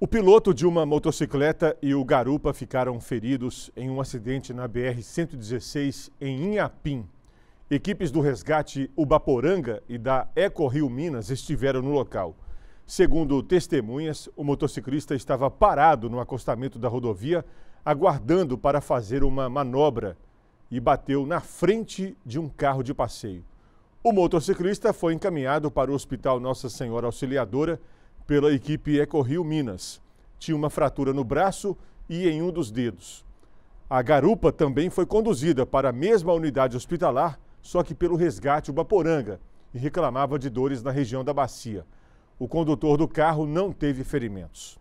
O piloto de uma motocicleta e o garupa ficaram feridos em um acidente na BR-116 em Inhapim. Equipes do resgate Ubaporanga e da Eco Rio Minas estiveram no local. Segundo testemunhas, o motociclista estava parado no acostamento da rodovia, aguardando para fazer uma manobra e bateu na frente de um carro de passeio. O motociclista foi encaminhado para o Hospital Nossa Senhora Auxiliadora pela equipe EcoRio Minas. Tinha uma fratura no braço e em um dos dedos. A garupa também foi conduzida para a mesma unidade hospitalar, só que pelo resgate Ubaporanga, e reclamava de dores na região da bacia. O condutor do carro não teve ferimentos.